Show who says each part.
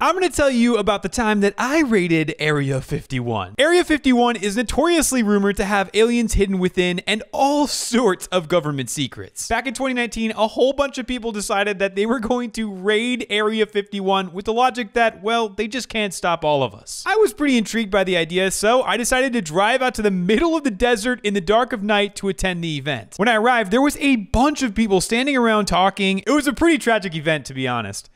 Speaker 1: I'm going to tell you about the time that I raided Area 51. Area 51 is notoriously rumored to have aliens hidden within and all sorts of government secrets. Back in 2019, a whole bunch of people decided that they were going to raid Area 51 with the logic that, well, they just can't stop all of us. I was pretty intrigued by the idea, so I decided to drive out to the middle of the desert in the dark of night to attend the event. When I arrived, there was a bunch of people standing around talking. It was a pretty tragic event, to be honest.